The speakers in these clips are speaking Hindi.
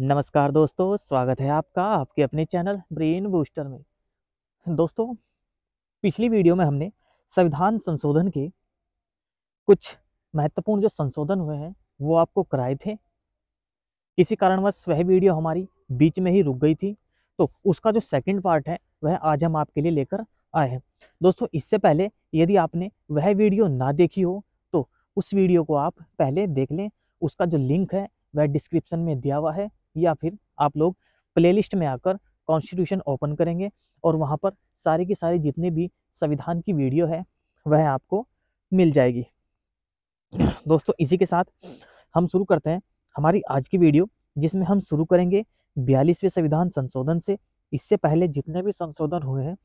नमस्कार दोस्तों स्वागत है आपका आपके अपने चैनल ब्रेन बूस्टर में दोस्तों पिछली वीडियो में हमने संविधान संशोधन के कुछ महत्वपूर्ण जो संशोधन हुए हैं वो आपको कराए थे किसी कारणवश वह वीडियो हमारी बीच में ही रुक गई थी तो उसका जो सेकंड पार्ट है वह आज हम आपके लिए लेकर आए हैं दोस्तों इससे पहले यदि आपने वह वीडियो ना देखी हो तो उस वीडियो को आप पहले देख लें उसका जो लिंक है वह डिस्क्रिप्शन में दिया हुआ है या फिर आप लोग प्लेलिस्ट में आकर कॉन्स्टिट्यूशन ओपन करेंगे और वहाँ पर सारे के सारे जितने भी संविधान की वीडियो है वह आपको मिल जाएगी दोस्तों इसी के साथ हम शुरू करते हैं हमारी आज की वीडियो जिसमें हम शुरू करेंगे बयालीसवें संविधान संशोधन से इससे पहले जितने भी संशोधन हुए हैं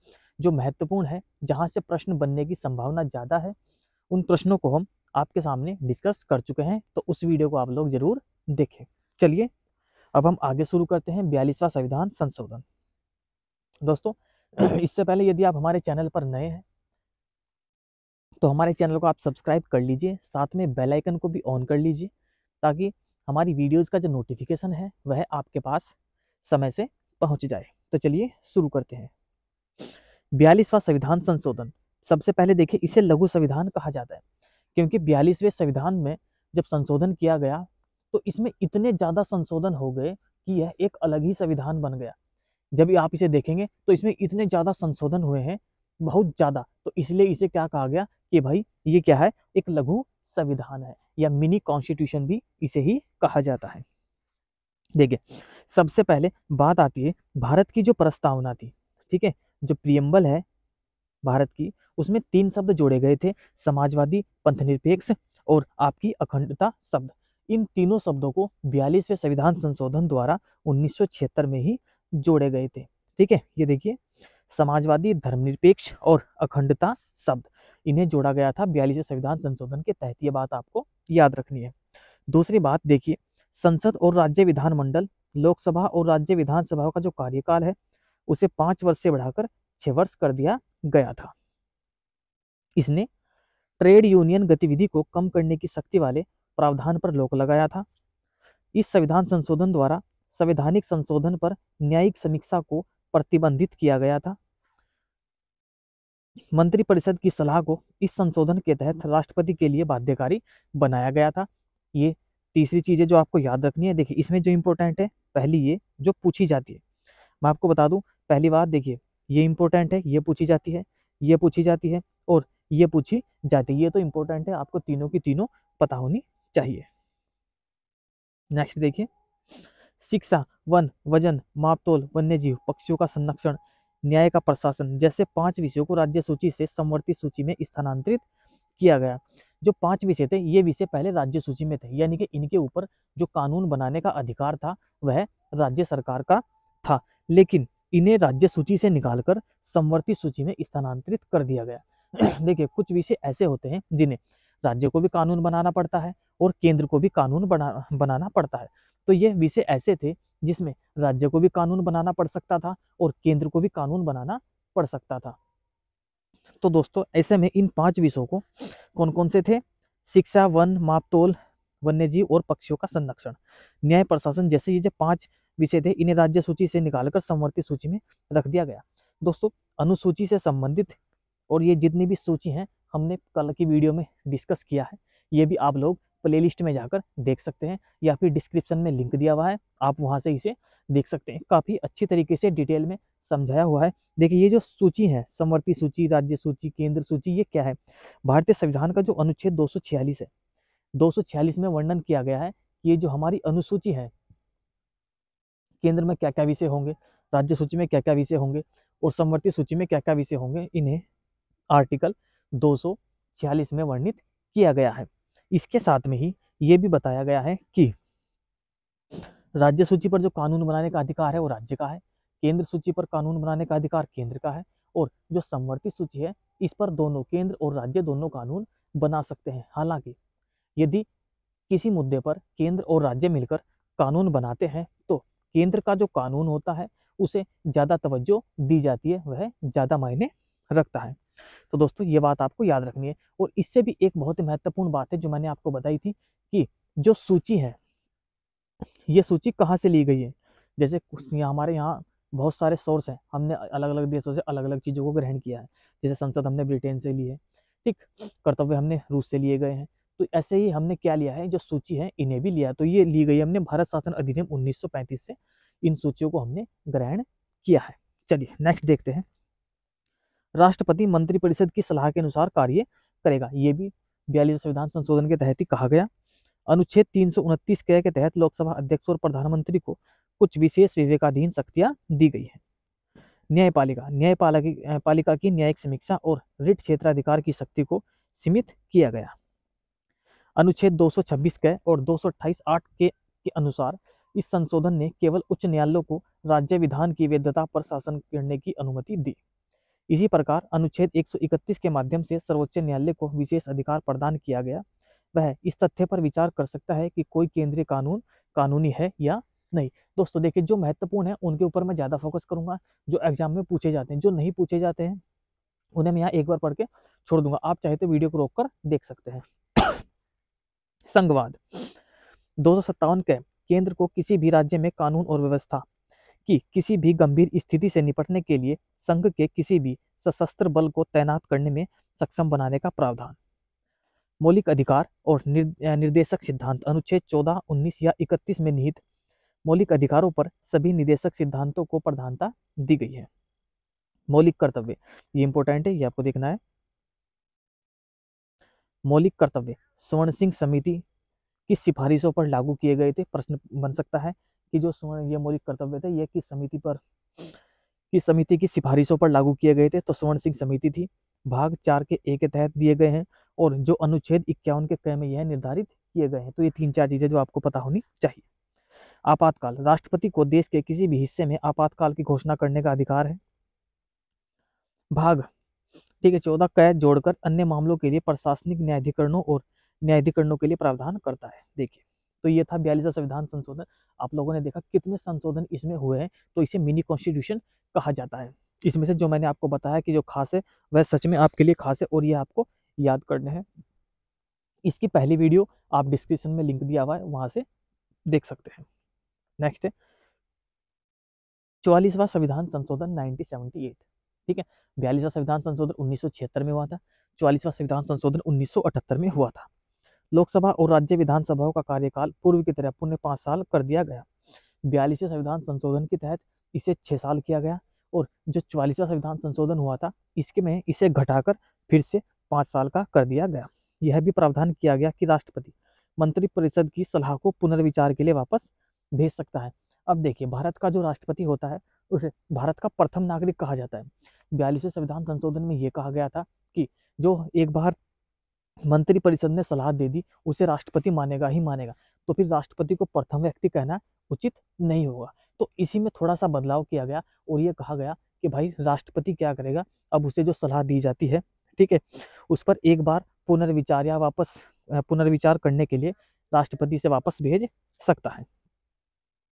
जो महत्वपूर्ण है जहाँ से प्रश्न बनने की संभावना ज़्यादा है उन प्रश्नों को हम आपके सामने डिस्कस कर चुके हैं तो उस वीडियो को आप लोग ज़रूर देखें चलिए अब हम आगे शुरू करते हैं बयालीसवा संविधान संशोधन दोस्तों इससे पहले यदि आप हमारे चैनल पर नए हैं तो हमारे चैनल को आप सब्सक्राइब कर लीजिए साथ में बेल आइकन को भी ऑन कर लीजिए ताकि हमारी वीडियोस का जो नोटिफिकेशन है वह आपके पास समय से पहुंच जाए तो चलिए शुरू करते हैं बयालीसवा संविधान संशोधन सबसे पहले देखिए इसे लघु संविधान कहा जाता है क्योंकि बयालीसवें संविधान में जब संशोधन किया गया तो इसमें इतने ज़्यादा संशोधन हो गए कि यह एक अलग ही संविधान बन गया जब आप इसे देखेंगे तो इसमें इतने ज़्यादा संशोधन हुए हैं बहुत ज़्यादा तो इसलिए इसे क्या कहा गया कि भाई ये क्या है एक लघु संविधान है या मिनी कॉन्स्टिट्यूशन भी इसे ही कहा जाता है देखिए सबसे पहले बात आती है भारत की जो प्रस्तावना थी ठीक है जो प्रियम्बल है भारत की उसमें तीन शब्द जोड़े गए थे समाजवादी पंथनिरपेक्ष और आपकी अखंडता शब्द इन तीनों शब्दों को बयालीसवें संविधान संशोधन द्वारा उन्नीस में ही जोड़े गए थे ठीक है ये देखिए समाजवादी धर्मनिरपेक्ष और अखंडता शब्द इन्हें जोड़ा गया था बयालीसवें संविधान संशोधन के तहत ये बात आपको याद रखनी है दूसरी बात देखिए संसद और राज्य विधानमंडल लोकसभा और राज्य विधानसभा का जो कार्यकाल है उसे पांच वर्ष से बढ़ाकर छह वर्ष कर दिया गया था इसने ट्रेड यूनियन गतिविधि को कम करने की शक्ति वाले प्रावधान पर रोक लगाया था इस संविधान संशोधन द्वारा संवैधानिक संशोधन पर न्यायिक समीक्षा को प्रतिबंधित किया गया था मंत्रिपरिषद की सलाह को इस संशोधन के तहत राष्ट्रपति के लिए बाध्यकारी बनाया गया था ये तीसरी चीज़ है जो आपको याद रखनी है देखिए इसमें जो इम्पोर्टेंट है पहली ये जो पूछी जाती है मैं आपको बता दूं पहली बात देखिए ये इम्पोर्टेंट है ये पूछी जाती है ये पूछी जाती है और ये पूछी जाती है ये तो इम्पोर्टेंट है आपको तीनों की तीनों पता होनी चाहिए नेक्स्ट देखिए शिक्षा वन वजन मापतोल वन्य जीव पक्षियों का संरक्षण न्याय का प्रशासन जैसे पांच विषयों को राज्य सूची से समवर्ती सूची में स्थानांतरित किया गया जो पांच विषय थे ये विषय पहले राज्य सूची में थे यानी कि इनके ऊपर जो कानून बनाने का अधिकार था वह राज्य सरकार का था लेकिन इन्हें राज्य सूची से निकालकर समवर्ती सूची में स्थानांतरित कर दिया गया देखिए कुछ विषय ऐसे होते हैं जिन्हें राज्य को भी कानून बनाना पड़ता है और केंद्र को भी कानून बना बनाना पड़ता है तो ये विषय ऐसे थे जिसमें राज्य को भी कानून बनाना पड़ सकता था और केंद्र को भी कानून बनाना पड़ सकता था तो दोस्तों ऐसे में इन पांच विषयों को कौन कौन से थे शिक्षा वन मापतोल वन्य जीव और पक्षियों का संरक्षण न्याय प्रशासन जैसे ये जो पांच विषय थे इन्हें राज्य सूची से निकालकर समवर्ती सूची में रख दिया गया दोस्तों अनुसूची से संबंधित और ये जितनी भी सूची है हमने कल की वीडियो में डिस्कस किया है ये भी आप लोग प्लेलिस्ट में जाकर देख सकते हैं या फिर डिस्क्रिप्शन में लिंक दिया हुआ है आप वहाँ से इसे देख सकते हैं काफ़ी अच्छी तरीके से डिटेल में समझाया हुआ है देखिए ये जो सूची है समवर्ती सूची राज्य सूची केंद्र सूची ये क्या है भारतीय संविधान का जो अनुच्छेद दो है दो में वर्णन किया गया है कि ये जो हमारी अनुसूची है केंद्र में क्या क्या विषय होंगे राज्य सूची में क्या क्या विषय होंगे और समवर्ती सूची में क्या क्या विषय होंगे इन्हें आर्टिकल दो में वर्णित किया गया है इसके साथ में ही ये भी बताया गया है कि राज्य सूची पर जो कानून बनाने का अधिकार है वो राज्य का है केंद्र सूची पर कानून बनाने का अधिकार केंद्र का है और जो संवर्ती सूची है इस पर दोनों केंद्र और राज्य दोनों कानून बना सकते हैं हालांकि यदि किसी मुद्दे पर केंद्र और राज्य मिलकर कानून बनाते हैं तो केंद्र का जो कानून होता है उसे ज़्यादा तवज्जो दी जाती है वह ज़्यादा मायने रखता है तो दोस्तों ये बात आपको याद रखनी है और इससे भी एक बहुत ही महत्वपूर्ण बात है जो मैंने आपको बताई थी कि जो सूची है ये सूची कहाँ से ली गई है जैसे हमारे यहाँ बहुत सारे सोर्स हैं हमने अलग अलग देशों से अलग अलग चीज़ों को ग्रहण किया है जैसे संसद हमने ब्रिटेन से ली है ठीक कर्तव्य हमने रूस से लिए गए हैं तो ऐसे ही हमने क्या लिया है जो सूची है इन्हें भी लिया तो ये ली गई हमने भारत शासन अधिनियम 1935 से इन सूचियों को हमने ग्रहण किया है चलिए नेक्स्ट देखते हैं राष्ट्रपति मंत्रिपरिषद की सलाह के अनुसार कार्य करेगा ये भी बयालीस संविधान संशोधन के तहत ही कहा गया अनुच्छेद तीन सौ उनतीस के, के तहत लोकसभा अध्यक्ष और प्रधानमंत्री को कुछ विशेष विवेकाधीन शक्तियां दी गई है न्यायपालिका न्यायपालिका पालिका की न्यायिक समीक्षा और रिट क्षेत्राधिकार की शक्ति को सीमित किया गया अनुच्छेद 226 के और 228 आठ के, के अनुसार इस संशोधन ने केवल उच्च न्यायालयों को राज्य विधान की वैधता पर शासन करने की अनुमति दी इसी प्रकार अनुच्छेद 131 के माध्यम से सर्वोच्च न्यायालय को विशेष अधिकार प्रदान किया गया वह इस तथ्य पर विचार कर सकता है कि कोई केंद्रीय कानून कानूनी है या नहीं दोस्तों देखिए जो महत्वपूर्ण है उनके ऊपर मैं ज़्यादा फोकस करूंगा जो एग्जाम में पूछे जाते हैं जो नहीं पूछे जाते हैं उन्हें मैं यहाँ एक बार पढ़ के छोड़ दूंगा आप चाहे तो वीडियो को रोक कर देख सकते हैं संघवाद दो के केंद्र को किसी भी राज्य में कानून और व्यवस्था कि किसी भी गंभीर स्थिति से निपटने के लिए संघ के किसी भी सशस्त्र बल को तैनात करने में सक्षम बनाने का प्रावधान मौलिक अधिकार और निर्देशक सिद्धांत अनुच्छेद चौदह उन्नीस या इकतीस में निहित मौलिक अधिकारों पर सभी निदेशक सिद्धांतों को प्रधानता दी गई है मौलिक कर्तव्य ये इंपॉर्टेंट है ये आपको देखना है मौलिक कर्तव्य स्वर्ण सिंह समिति किस सिफारिशों पर लागू किए गए थे प्रश्न बन सकता है कि जो सवर्ण ये मौलिक कर्तव्य थे ये किस समिति पर किस समिति की सिफारिशों पर लागू किए गए थे तो स्वर्ण सिंह समिति थी भाग चार के ए के तहत दिए गए हैं और जो अनुच्छेद इक्यावन के क्रय में यह निर्धारित किए गए हैं तो ये तीन चार चीजें जो आपको पता होनी चाहिए आपातकाल राष्ट्रपति को देश के किसी भी हिस्से में आपातकाल की घोषणा करने का अधिकार है भाग ठीक है चौदह कैद जोड़कर अन्य मामलों के लिए प्रशासनिक न्यायाधिकरणों और न्यायाधिकरणों के लिए प्रावधान करता है देखिए तो ये था बयालीसवा संविधान संशोधन आप लोगों ने देखा कितने संशोधन इसमें हुए हैं तो इसे मिनी कॉन्स्टिट्यूशन कहा जाता है इसमें से जो मैंने आपको बताया कि जो खास है वह सच में आपके लिए खास है और ये आपको याद करना है इसकी पहली वीडियो आप डिस्क्रिप्शन में लिंक दिया हुआ है वहां से देख सकते हैं नेक्स्ट है चौवालीसवा संविधान संशोधन 1978 ठीक है बयालीसवा संविधान संशोधन 1976 में हुआ था चौवालीसवा संविधान संशोधन 1978 में हुआ था लोकसभा और राज्य विधानसभाओं का कार्यकाल पूर्व की तरह पुनः पाँच साल कर दिया गया बयालीसवें संविधान संशोधन के तहत इसे छः साल किया गया और जो चवालीसवा संविधान संशोधन हुआ था इसके में इसे घटाकर फिर से पाँच साल का कर दिया गया यह भी प्रावधान किया गया कि राष्ट्रपति मंत्रिपरिषद की सलाह को पुनर्विचार के लिए वापस भेज सकता है अब देखिए भारत का जो राष्ट्रपति होता है उसे भारत का प्रथम नागरिक कहा जाता है बयालीसवें संविधान संशोधन में ये कहा गया था कि जो एक बार मंत्रिपरिषद ने सलाह दे दी उसे राष्ट्रपति मानेगा ही मानेगा तो फिर राष्ट्रपति को प्रथम व्यक्ति कहना उचित नहीं होगा तो इसी में थोड़ा सा बदलाव किया गया और ये कहा गया कि भाई राष्ट्रपति क्या करेगा अब उसे जो सलाह दी जाती है ठीक है उस पर एक बार पुनर्विचार या वापस पुनर्विचार करने के लिए राष्ट्रपति से वापस भेज सकता है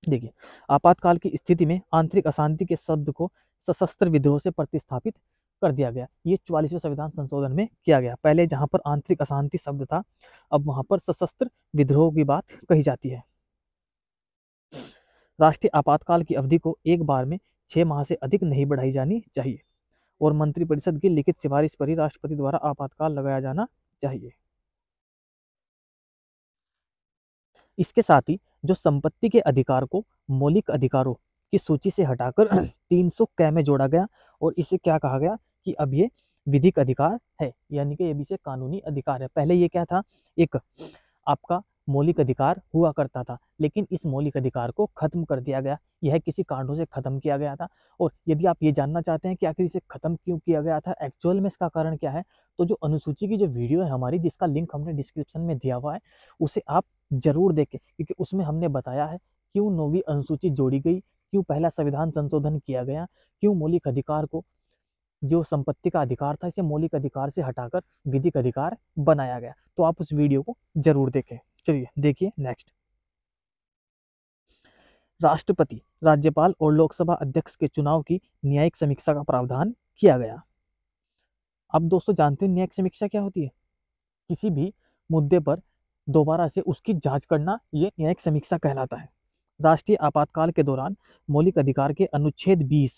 देखिए आपातकाल की स्थिति में आंतरिक अशांति के शब्द को सशस्त्र विद्रोह से प्रतिस्थापित कर दिया गया ये चौवालीसवें संविधान संशोधन में किया गया पहले जहाँ पर आंतरिक अशांति शब्द था अब वहाँ पर सशस्त्र विद्रोह की बात कही जाती है राष्ट्रीय आपातकाल की अवधि को एक बार में छह माह से अधिक नहीं बढ़ाई जानी चाहिए और मंत्रिपरिषद की लिखित सिफारिश पर ही राष्ट्रपति द्वारा आपातकाल लगाया जाना चाहिए इसके साथ ही जो संपत्ति के अधिकार को मौलिक अधिकारों की सूची से हटाकर तीन सौ कै में जोड़ा गया और इसे क्या कहा गया कि अब ये विधिक अधिकार है यानी कि अब से कानूनी अधिकार है पहले ये क्या था एक आपका मौलिक अधिकार हुआ करता था लेकिन इस मौलिक अधिकार को खत्म कर दिया गया यह किसी कारणों से खत्म किया गया था और यदि आप ये जानना चाहते हैं कि आखिर इसे खत्म क्यों किया गया था एक्चुअल में इसका कारण क्या है तो जो अनुसूची की जो वीडियो है हमारी जिसका लिंक हमने डिस्क्रिप्शन में दिया हुआ है उसे आप जरूर देखें क्योंकि उसमें हमने बताया है क्यों नौवीं अनुसूची जोड़ी गई क्यों पहला संविधान संशोधन किया गया क्यों मौलिक अधिकार को जो संपत्ति का अधिकार था इसे मौलिक अधिकार से हटाकर विधिक अधिकार बनाया गया तो आप उस वीडियो को जरूर देखें चलिए देखिए नेक्स्ट राष्ट्रपति राज्यपाल और लोकसभा अध्यक्ष के चुनाव की न्यायिक समीक्षा का प्रावधान किया गया अब दोस्तों जानते हैं न्यायिक समीक्षा क्या होती है किसी भी मुद्दे पर दोबारा से उसकी जांच करना यह न्यायिक समीक्षा कहलाता है राष्ट्रीय आपातकाल के दौरान मौलिक अधिकार के अनुच्छेद 20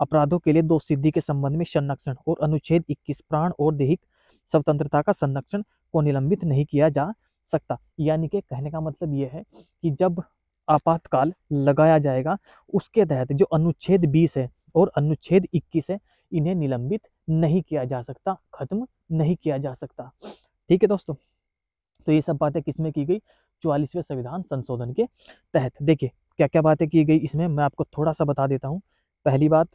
अपराधों के लिए दो सिद्धि के संबंध में संरक्षण और अनुच्छेद 21 प्राण और दैहिक स्वतंत्रता का संरक्षण को निलंबित नहीं किया जा सकता यानी कि कहने का मतलब यह है कि जब आपातकाल लगाया जाएगा उसके तहत जो अनुच्छेद 20 है और अनुच्छेद 21 है इन्हें निलंबित नहीं किया जा सकता खत्म नहीं किया जा सकता ठीक है दोस्तों तो ये सब बातें किसमें की गई चौवालीसवें संविधान संशोधन के तहत देखिए क्या क्या बातें की गई इसमें मैं आपको थोड़ा सा बता देता हूँ पहली बात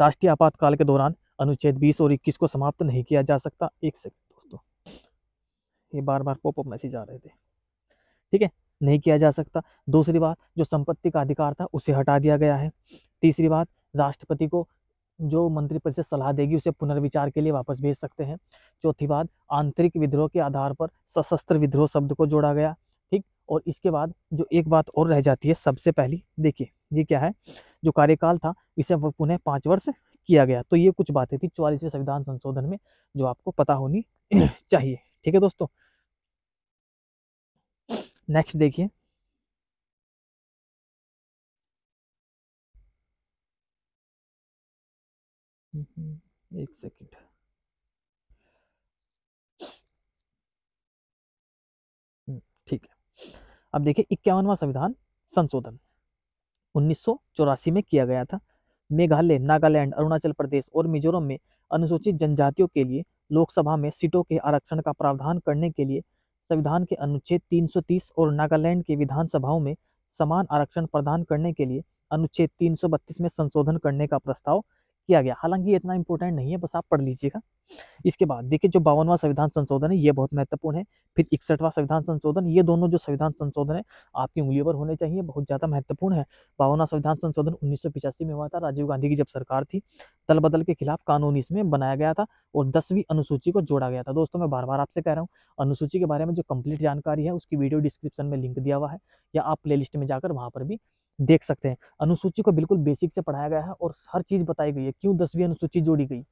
राष्ट्रीय आपातकाल के दौरान अनुच्छेद 20 और 21 को समाप्त नहीं किया जा सकता एक सेकंड दोस्तों ये बार बार पॉपअप मैसेज आ रहे थे ठीक है नहीं किया जा सकता दूसरी बात जो संपत्ति का अधिकार था उसे हटा दिया गया है तीसरी बात राष्ट्रपति को जो मंत्रिपरिषद सलाह देगी उसे पुनर्विचार के लिए वापस भेज सकते हैं चौथी बात आंतरिक विद्रोह के आधार पर सशस्त्र विद्रोह शब्द को जोड़ा गया ठीक और इसके बाद जो एक बात और रह जाती है सबसे पहली देखिए ये क्या है जो कार्यकाल था इसे पुनः पाँच वर्ष किया गया तो ये कुछ बातें थी चौवालीसवें संविधान संशोधन में जो आपको पता होनी चाहिए ठीक है दोस्तों नेक्स्ट देखिए हम्म, एक सेकंड हम्म, ठीक है अब देखिए इक्यावनवा संविधान संशोधन उन्नीस में किया गया था मेघालय नागालैंड अरुणाचल प्रदेश और मिजोरम में अनुसूचित जनजातियों के लिए लोकसभा में सीटों के आरक्षण का प्रावधान करने के लिए संविधान के अनुच्छेद 330 और नागालैंड के विधानसभाओं में समान आरक्षण प्रदान करने के लिए अनुच्छेद 332 में संशोधन करने का प्रस्ताव किया गया हालांकि इतना इंपॉर्टेंट नहीं है बस आप पढ़ लीजिएगा इसके बाद देखिए जो बावनवा संविधान संशोधन है ये बहुत महत्वपूर्ण है फिर इकसठवा संविधान संशोधन ये दोनों जो संविधान संशोधन है आपकी उंगलियों पर होने चाहिए बहुत ज़्यादा महत्वपूर्ण है बावनवा संविधान संशोधन उन्नीस में हुआ था राजीव गांधी की जब सरकार थी दल बदल के खिलाफ कानून इसमें बनाया गया था और दसवीं अनुसूची को जोड़ा गया था दोस्तों मैं बार बार आपसे कह रहा हूँ अनुसूची के बारे में जो कंप्लीट जानकारी है उसकी वीडियो डिस्क्रिप्शन में लिंक दिया हुआ है या आप प्ले में जाकर वहां पर भी देख सकते हैं अनुसूची को बिल्कुल बेसिक से पढ़ाया गया है और हर चीज़ बताई गई है क्यों दसवीं अनुसूची जोड़ी गई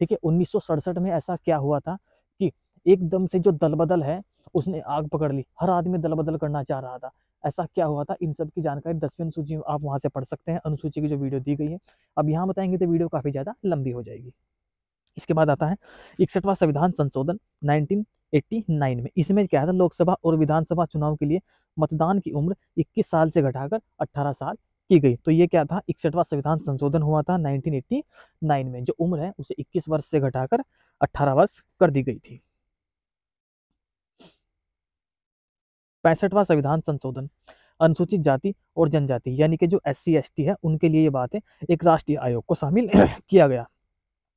ठीक है उन्नीस में ऐसा क्या हुआ था कि एकदम से जो दल बदल है उसने आग पकड़ ली हर आदमी दल बदल करना चाह रहा था ऐसा क्या हुआ था इन सब की जानकारी दसवीं अनुसूची में आप वहां से पढ़ सकते हैं अनुसूची की जो वीडियो दी गई है अब यहाँ बताएंगे तो वीडियो काफ़ी ज़्यादा लंबी हो जाएगी इसके बाद आता है इकसठवा संविधान संशोधन 1989 में इसमें क्या था लोकसभा और विधानसभा चुनाव के लिए मतदान की उम्र 21 साल से घटाकर 18 साल की गई तो ये क्या था इकसठवा संविधान संशोधन हुआ था 1989 में जो उम्र है उसे 21 वर्ष से घटाकर 18 वर्ष कर दी गई थी पैंसठवा संविधान संशोधन अनुसूचित जाति और जनजाति यानी कि जो एस सी है उनके लिए ये बात है एक राष्ट्रीय आयोग को शामिल किया गया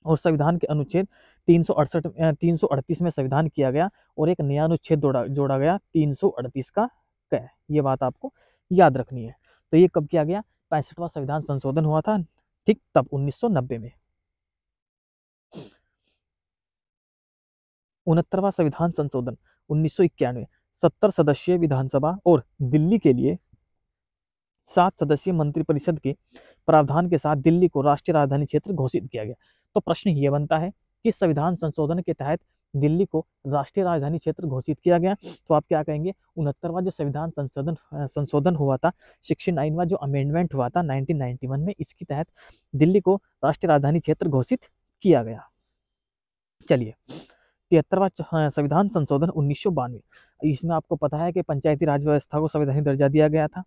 और संविधान के अनुच्छेद तीन तीन सौ अड़तीस में संविधान किया गया और एक नया अनुच्छेद जोड़ा जोड़ा गया तीन सौ अड़तीस का पक्का है ये बात आपको याद रखनी है तो ये कब किया गया पैंसठवा संविधान संशोधन हुआ था ठीक तब 1990 में उनहत्तरवा संविधान संशोधन उन्नीस सत्तर सदस्यीय विधानसभा और दिल्ली के लिए सात सदस्यीय मंत्रिपरिषद के प्रावधान के साथ दिल्ली को राष्ट्रीय राजधानी क्षेत्र घोषित किया गया तो प्रश्न ये बनता है किस संविधान संशोधन के तहत दिल्ली को राष्ट्रीय राजधानी क्षेत्र घोषित किया गया तो आप क्या कहेंगे उनहत्तरवा जो संविधान संशोधन संशोधन हुआ था सिक्सटी नाइनवा जो अमेंडमेंट हुआ था 1991 में इसके तहत दिल्ली को राष्ट्रीय राजधानी क्षेत्र घोषित किया गया चलिए तिहत्तरवा हाँ, संविधान संशोधन उन्नीस इसमें आपको पता है कि पंचायती राज व्यवस्था को संवैधानिक दर्जा दिया गया था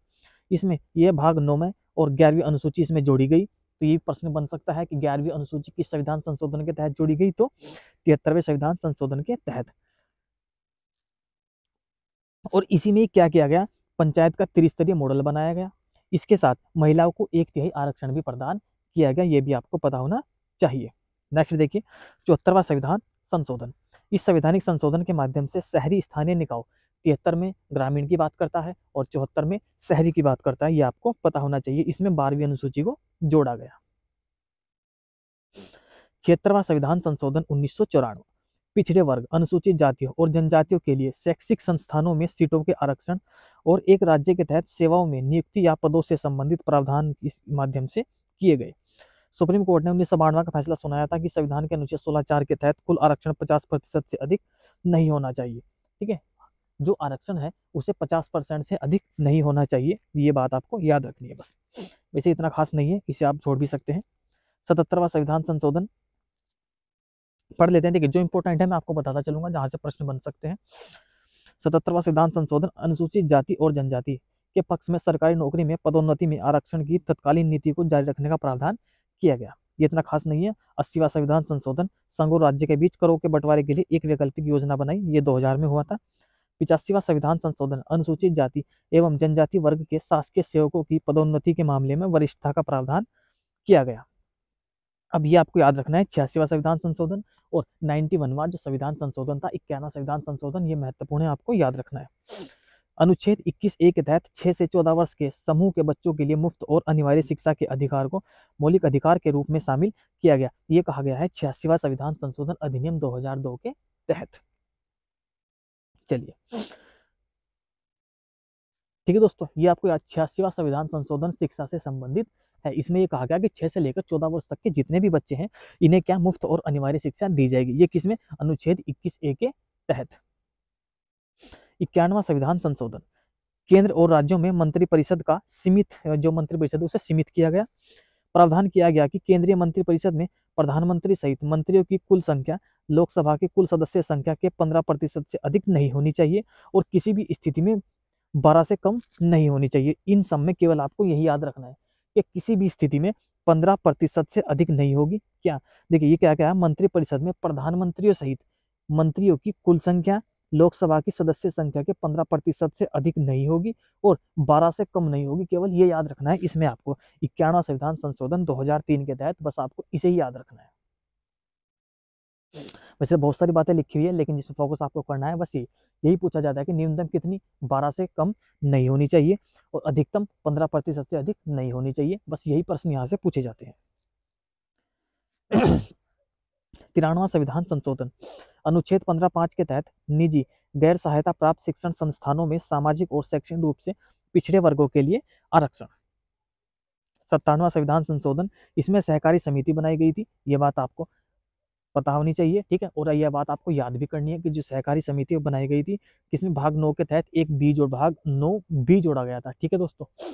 इसमें यह भाग नौ में और ग्यारहवीं अनुसूची इसमें जोड़ी गई तो ये प्रश्न बन सकता है कि ग्यारहवीं अनुसूची किस संविधान संशोधन के तहत जोड़ी गई तो तिहत्तरवें संविधान संशोधन के तहत और इसी में क्या किया गया पंचायत का त्रिस्तरीय मॉडल बनाया गया इसके साथ महिलाओं को एक तिहाई आरक्षण भी प्रदान किया गया ये भी आपको पता होना चाहिए नेक्स्ट देखिए चौहत्तरवा संविधान संशोधन इस संवैधानिक संशोधन के माध्यम से शहरी स्थानीय निकाय तिहत्तर में ग्रामीण की बात करता है और चौहत्तर में शहरी की बात करता है ये आपको पता होना चाहिए इसमें बारहवीं अनुसूची को जोड़ा गया छिहत्तरवा संविधान संशोधन उन्नीस पिछड़े वर्ग अनुसूचित जातियों और जनजातियों के लिए शैक्षिक संस्थानों में सीटों के आरक्षण और एक राज्य के तहत सेवाओं में नियुक्ति या पदों से संबंधित प्रावधान इस माध्यम से किए गए सुप्रीम कोर्ट ने उन्नीस का फैसला सुनाया था कि संविधान के अनुच्छेद सोलह चार के तहत कुल आरक्षण पचास प्रतिशत से अधिक नहीं होना चाहिए ठीक है जो आरक्षण है उसे 50 परसेंट से अधिक नहीं होना चाहिए ये बात आपको याद रखनी है बस वैसे इतना खास नहीं है इसे आप छोड़ भी सकते हैं सतहत्तरवा संविधान संशोधन पढ़ लेते हैं देखिए जो इंपॉर्टेंट है मैं आपको बताता चलूंगा जहां से प्रश्न बन सकते हैं सतहत्तरवा संविधान संशोधन अनुसूचित जाति और जनजाति के पक्ष में सरकारी नौकरी में पदोन्नति में आरक्षण की तत्कालीन नीति को जारी रखने का प्रावधान किया गया ये इतना खास नहीं है अस्सीवा संविधान संशोधन संघ और राज्य के बीच करों के बंटवारे के लिए एक वैकल्पिक योजना बनाई ये 2000 में हुआ था पिचासीवा संविधान संशोधन अनुसूचित जाति एवं जनजाति वर्ग के शासकीय सेवकों की पदोन्नति के मामले में वरिष्ठता का प्रावधान किया गया अब ये आपको याद रखना है छियासीवा संविधान संशोधन और नाइनटी वनवा जो संविधान संशोधन था इक्याना संविधान संशोधन ये महत्वपूर्ण है आपको याद रखना है अनुच्छेद 21 ए के तहत 6 से 14 वर्ष के समूह के बच्चों के लिए मुफ्त और अनिवार्य शिक्षा के अधिकार को मौलिक अधिकार के रूप में शामिल किया गया ये कहा गया है छियासीवा संविधान संशोधन अधिनियम 2002 के तहत चलिए ठीक है दोस्तों ये आपको छियासीवा संविधान संशोधन शिक्षा से संबंधित है इसमें ये कहा गया कि छह से लेकर चौदह वर्ष तक के जितने भी बच्चे हैं इन्हें क्या मुफ्त और अनिवार्य शिक्षा दी जाएगी ये किसमें अनुच्छेद इक्कीस ए के तहत इक्यानवा संविधान संशोधन केंद्र और राज्यों में मंत्रिपरिषद का सीमित जो मंत्रिपरिषद उसे सीमित किया गया प्रावधान किया गया कि केंद्रीय मंत्रिपरिषद में प्रधानमंत्री सहित मंत्रियों की कुल संख्या लोकसभा के कुल सदस्य संख्या के पंद्रह प्रतिशत से अधिक नहीं होनी चाहिए और किसी भी स्थिति में बारह से कम नहीं होनी चाहिए इन सब में केवल आपको यही याद रखना है कि किसी भी स्थिति में पंद्रह प्रतिशत से अधिक नहीं होगी क्या देखिए ये क्या क्या है मंत्रिपरिषद में प्रधानमंत्रियों सहित मंत्रियों की कुल संख्या लोकसभा की सदस्य संख्या के 15 प्रतिशत से अधिक नहीं होगी और 12 से कम नहीं होगी केवल ये याद रखना है इसमें आपको इक्यानवा संविधान संशोधन 2003 के तहत बस आपको इसे ही याद रखना है वैसे तो बहुत सारी बातें लिखी हुई है लेकिन जिसमें फोकस आपको करना है बस ये यही पूछा जाता है कि न्यूनतम कितनी 12 से कम नहीं होनी चाहिए और अधिकतम 15 प्रतिशत से अधिक नहीं होनी चाहिए बस यही प्रश्न यहाँ से पूछे जाते हैं तिरानवा संविधान संशोधन अनुच्छेद पंद्रह पांच के तहत निजी गैर सहायता प्राप्त शिक्षण संस्थानों में सामाजिक और शैक्षणिक रूप से पिछड़े वर्गों के लिए आरक्षण सत्तानवा संविधान संशोधन इसमें सहकारी समिति बनाई गई थी ये बात आपको पता होनी चाहिए ठीक है और यह बात आपको याद भी करनी है कि जो सहकारी समिति बनाई गई थी इसमें भाग नौ के तहत एक बी जोड़ भाग नौ बी जोड़ा गया था ठीक है दोस्तों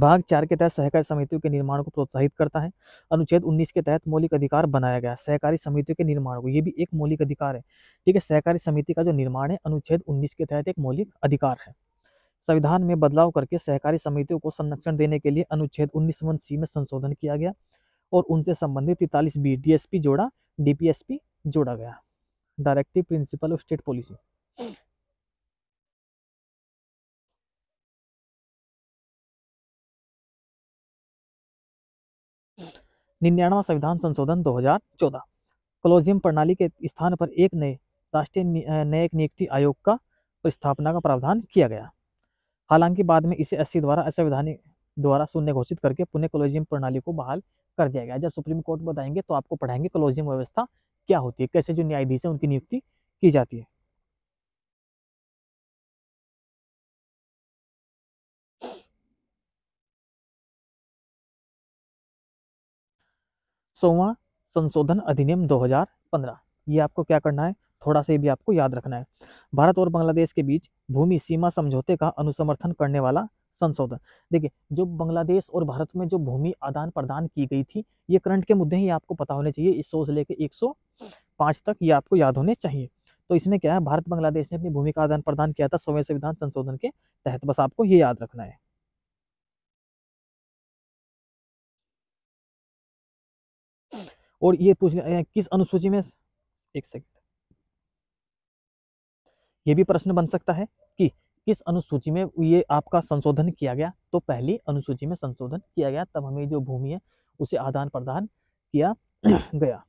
भाग चार के तहत सहकारी समितियों के निर्माण को प्रोत्साहित करता है अनुच्छेद 19 के तहत मौलिक अधिकार बनाया गया सहकारी समितियों के निर्माण को ये भी एक मौलिक अधिकार है ठीक है सहकारी समिति का जो निर्माण है अनुच्छेद 19 के तहत एक मौलिक अधिकार है संविधान में बदलाव करके सहकारी समितियों को संरक्षण देने के लिए अनुच्छेद उन्नीस वन सी में संशोधन किया गया और उनसे संबंधित तैतालीस बी डीएसपी जोड़ा डीपीएसपी जोड़ा गया directive principle of state policy निन्यानवा संविधान संशोधन 2014 कोलोजियम प्रणाली के स्थान पर एक नए राष्ट्रीय न्यायिक नियुक्ति आयोग का स्थापना का प्रावधान किया गया हालांकि बाद में इसे अस्सी द्वारा असंवैधानिक द्वारा शून्य घोषित करके पुणे कोलोजियम प्रणाली को बहाल कर दिया गया जब सुप्रीम कोर्ट बताएंगे तो आपको पढ़ाएंगे कोलोजियम व्यवस्था क्या होती है कैसे जो न्यायाधीश है उनकी नियुक्ति की जाती है सोवा संशोधन अधिनियम 2015 ये आपको क्या करना है थोड़ा सा भी आपको याद रखना है भारत और बांग्लादेश के बीच भूमि सीमा समझौते का अनुसमर्थन करने वाला संशोधन देखिए जो बांग्लादेश और भारत में जो भूमि आदान प्रदान की गई थी ये करंट के मुद्दे ही आपको पता होने चाहिए इस से लेकर एक तक ये आपको याद होने चाहिए तो इसमें क्या है भारत बांग्लादेश ने अपनी भूमि का आदान प्रदान किया था सोवें संविधान संशोधन के तहत बस आपको ये याद रखना है और ये पूछना किस अनुसूची में एक सेकंड ये भी प्रश्न बन सकता है कि किस अनुसूची में ये आपका संशोधन किया गया तो पहली अनुसूची में संशोधन किया गया तब हमें जो भूमि है उसे आदान प्रदान किया गया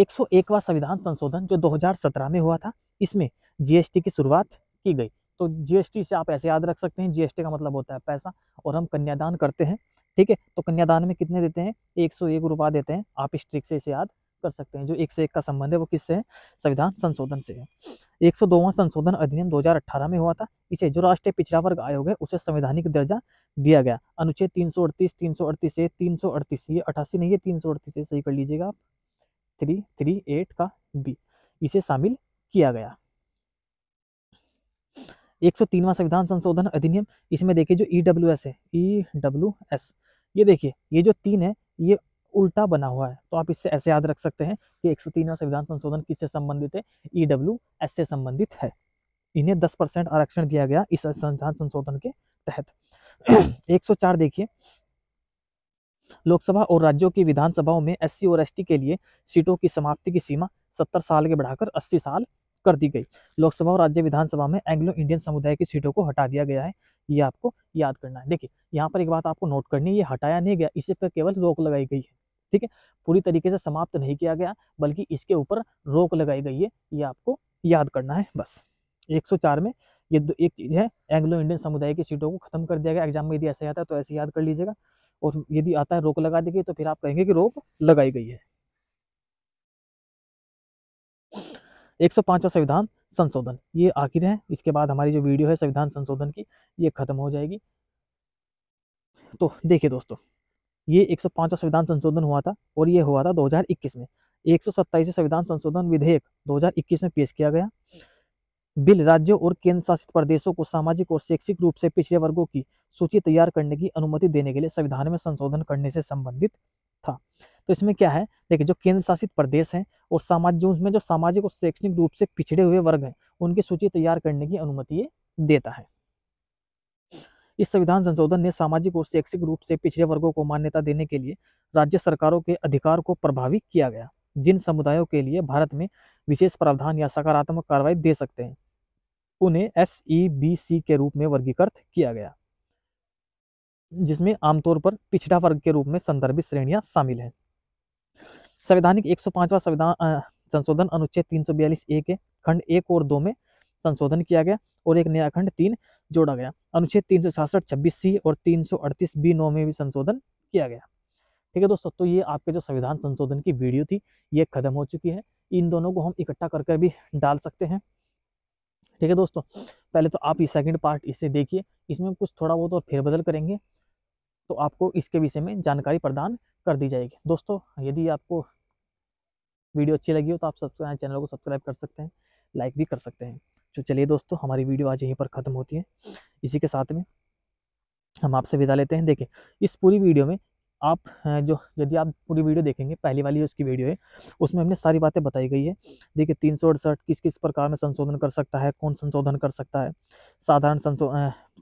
101वां संविधान संशोधन जो 2017 में हुआ था इसमें जीएसटी की शुरुआत की गई तो जीएसटी से आप ऐसे याद रख सकते हैं जीएसटी का मतलब होता है पैसा और हम कन्यादान करते हैं ठीक है तो कन्यादान में कितने देते हैं एक सौ एक रुपये देते हैं आप इस ट्रिक से इसे याद कर सकते हैं जो एक सौ एक का संबंध है वो किससे है संविधान संशोधन से है एक सौ दोवा संशोधन अधिनियम 2018 में हुआ था इसे जो राष्ट्रीय पिछड़ा वर्ग आयोग है उसे संवैधानिक दर्जा दिया गया अनुच्छेद तीन सौ अड़तीस तीन सौ अड़तीस ए तीन सौ अड़तीस ये अठासी नहीं है तीन सौ अड़तीस सही कर लीजिएगा आप थ्री थ्री एट का बी इसे शामिल किया गया एक सौ तीनवा संविधान संशोधन अधिनियम इसमें देखिए जो ई डब्ल्यू एस है ई डब्ल्यू एस ये देखिए ये जो तीन है ये उल्टा बना हुआ है तो आप इससे ऐसे याद रख सकते हैं कि एक सौ तीनवा संविधान संशोधन किससे संबंधित है ई डब्ल्यू एस से संबंधित है इन्हें दस परसेंट आरक्षण दिया गया इस संविधान संशोधन के तहत एक सौ चार देखिए लोकसभा और राज्यों की विधानसभाओं में एससी और एसटी के लिए सीटों की समाप्ति की सीमा सत्तर साल के बढ़ाकर अस्सी साल कर दी गई लोकसभा और राज्य विधानसभा में एंग्लो इंडियन समुदाय की सीटों को हटा दिया गया है ये आपको याद करना है देखिए यहाँ पर एक बात आपको नोट करनी है ये हटाया नहीं गया इसे पर केवल रोक लगाई गई है ठीक है पूरी तरीके से समाप्त नहीं किया गया बल्कि इसके ऊपर रोक लगाई गई है ये आपको याद करना है बस एक में ये दो एक चीज़ है एंग्लो इंडियन समुदाय की सीटों को खत्म कर दिया गया एग्जाम में यदि ऐसा आता है तो ऐसे याद कर लीजिएगा और यदि आता है रोक लगा दी गई तो फिर आप कहेंगे कि रोक लगाई गई है एक संविधान संशोधन ये आखिर है इसके बाद हमारी जो वीडियो है संविधान संशोधन की ये खत्म हो जाएगी तो देखिए दोस्तों ये एक संविधान संशोधन हुआ था और ये हुआ था 2021 में एक संविधान संशोधन विधेयक 2021 में पेश किया गया बिल राज्यों और केंद्र शासित प्रदेशों को सामाजिक और शैक्षिक रूप से पिछड़े वर्गों की सूची तैयार करने की अनुमति देने के लिए संविधान में संशोधन करने से संबंधित था तो इसमें क्या है देखिए जो केंद्र शासित प्रदेश हैं और सामाजिक उसमें जो सामाजिक और शैक्षणिक रूप से पिछड़े हुए वर्ग हैं उनकी सूची तैयार करने की अनुमति देता है इस संविधान संशोधन ने सामाजिक और शैक्षिक रूप से पिछड़े वर्गों को मान्यता देने के लिए राज्य सरकारों के अधिकार को प्रभावी किया गया जिन समुदायों के लिए भारत में विशेष प्रावधान या सकारात्मक कार्रवाई दे सकते हैं उन्हें एस के रूप में वर्गीकृत किया गया जिसमें आमतौर पर पिछड़ा वर्ग के रूप में संदर्भित श्रेणियां शामिल हैं संवैधानिक एक संविधान संशोधन अनुच्छेद तीन ए के खंड एक और दो में संशोधन किया गया और एक नया खंड तीन जोड़ा गया अनुच्छेद तीन सौ सी और तीन सौ अड़तीस बी नौ में भी संशोधन किया गया ठीक है दोस्तों तो ये आपके जो संविधान संशोधन की वीडियो थी ये खत्म हो चुकी है इन दोनों को हम इकट्ठा करके भी डाल सकते हैं ठीक है दोस्तों पहले तो आप ये सेकंड पार्ट इसे देखिए इसमें कुछ थोड़ा बहुत और फेरबदल करेंगे तो आपको इसके विषय में जानकारी प्रदान कर दी जाएगी दोस्तों यदि आपको वीडियो अच्छी लगी हो तो आप सब्सक्राइब चैनल को सब्सक्राइब कर सकते हैं लाइक भी कर सकते हैं तो चलिए दोस्तों हमारी वीडियो आज यहीं पर ख़त्म होती है इसी के साथ में हम आपसे विदा लेते हैं देखें इस पूरी वीडियो में आप जो यदि आप पूरी वीडियो देखेंगे पहली वाली उसकी वीडियो है उसमें हमने सारी बातें बताई गई है देखिए तीन सौ अड़सठ किस किस प्रकार में संशोधन कर सकता है कौन संशोधन कर सकता है साधारण संशो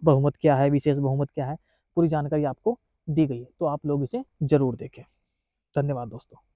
बहुमत क्या है विशेष बहुमत क्या है पूरी जानकारी आपको दी गई है तो आप लोग इसे जरूर देखें धन्यवाद दोस्तों